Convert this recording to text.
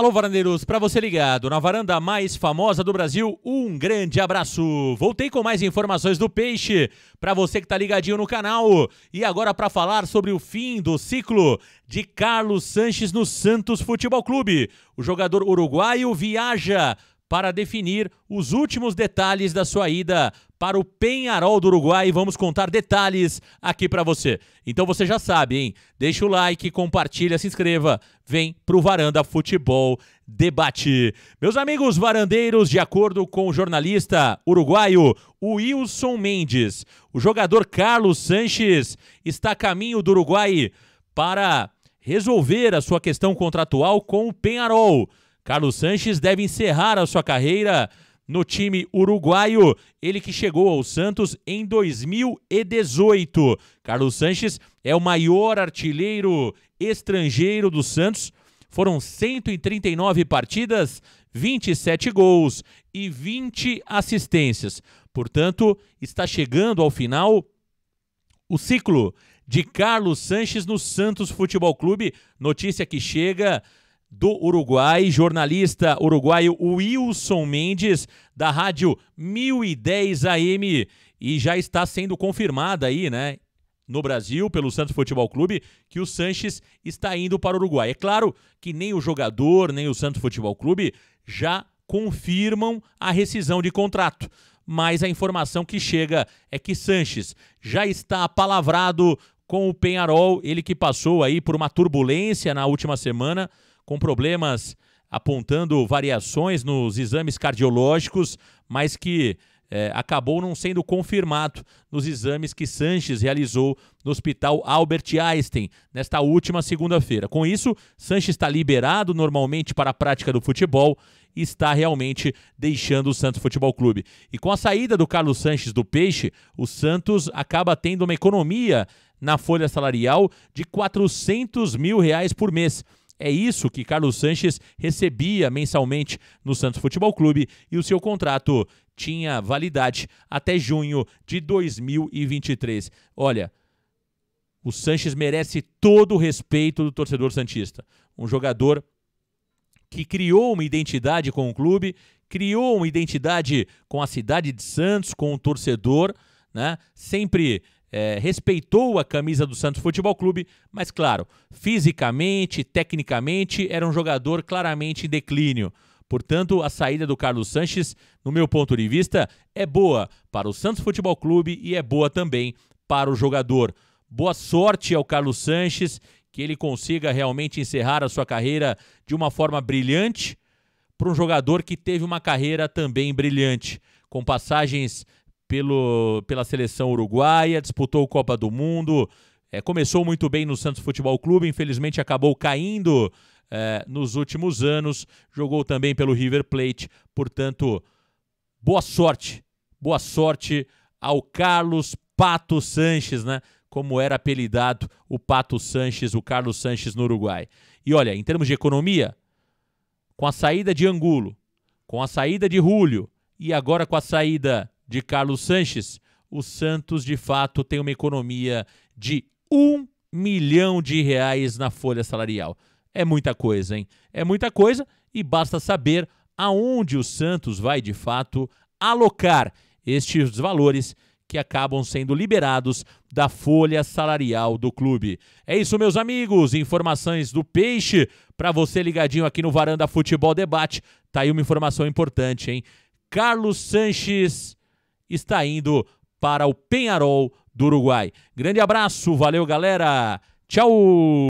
Alô, varandeiros, para você ligado na varanda mais famosa do Brasil, um grande abraço. Voltei com mais informações do peixe para você que tá ligadinho no canal. E agora para falar sobre o fim do ciclo de Carlos Sanches no Santos Futebol Clube. O jogador uruguaio viaja para definir os últimos detalhes da sua ida para o Penharol do Uruguai e vamos contar detalhes aqui para você. Então você já sabe, hein? Deixa o like, compartilha, se inscreva, vem pro Varanda Futebol Debate. Meus amigos varandeiros, de acordo com o jornalista uruguaio Wilson Mendes, o jogador Carlos Sanches está a caminho do Uruguai para resolver a sua questão contratual com o Penharol. Carlos Sanches deve encerrar a sua carreira no time uruguaio, ele que chegou ao Santos em 2018. Carlos Sanches é o maior artilheiro estrangeiro do Santos. Foram 139 partidas, 27 gols e 20 assistências. Portanto, está chegando ao final o ciclo de Carlos Sanches no Santos Futebol Clube. Notícia que chega do Uruguai, jornalista uruguaio Wilson Mendes, da rádio 1010 AM, e já está sendo confirmada aí, né, no Brasil, pelo Santos Futebol Clube, que o Sanches está indo para o Uruguai. É claro que nem o jogador, nem o Santos Futebol Clube já confirmam a rescisão de contrato. Mas a informação que chega é que Sanches já está palavrado com o Penharol, ele que passou aí por uma turbulência na última semana, com problemas apontando variações nos exames cardiológicos, mas que é, acabou não sendo confirmado nos exames que Sanches realizou no Hospital Albert Einstein nesta última segunda-feira. Com isso, Sanches está liberado normalmente para a prática do futebol e está realmente deixando o Santos Futebol Clube. E com a saída do Carlos Sanches do Peixe, o Santos acaba tendo uma economia na folha salarial de 400 mil reais por mês. É isso que Carlos Sanches recebia mensalmente no Santos Futebol Clube e o seu contrato tinha validade até junho de 2023. Olha, o Sanches merece todo o respeito do torcedor Santista. Um jogador que criou uma identidade com o clube, criou uma identidade com a cidade de Santos, com o torcedor, né? Sempre é, respeitou a camisa do Santos Futebol Clube, mas claro, fisicamente, tecnicamente, era um jogador claramente em declínio. Portanto, a saída do Carlos Sanches, no meu ponto de vista, é boa para o Santos Futebol Clube e é boa também para o jogador. Boa sorte ao Carlos Sanches, que ele consiga realmente encerrar a sua carreira de uma forma brilhante para um jogador que teve uma carreira também brilhante, com passagens pelo, pela seleção uruguaia, disputou Copa do Mundo, é, começou muito bem no Santos Futebol Clube, infelizmente acabou caindo é, nos últimos anos, jogou também pelo River Plate, portanto, boa sorte, boa sorte ao Carlos Pato Sanches, né? Como era apelidado o Pato Sanches, o Carlos Sanches no Uruguai. E olha, em termos de economia, com a saída de Angulo, com a saída de Julio e agora com a saída de Carlos Sanches, o Santos de fato tem uma economia de um milhão de reais na folha salarial. É muita coisa, hein? É muita coisa e basta saber aonde o Santos vai de fato alocar estes valores que acabam sendo liberados da folha salarial do clube. É isso, meus amigos. Informações do Peixe para você ligadinho aqui no Varanda Futebol Debate. Tá aí uma informação importante, hein? Carlos Sanches está indo para o Penharol do Uruguai. Grande abraço, valeu galera, tchau!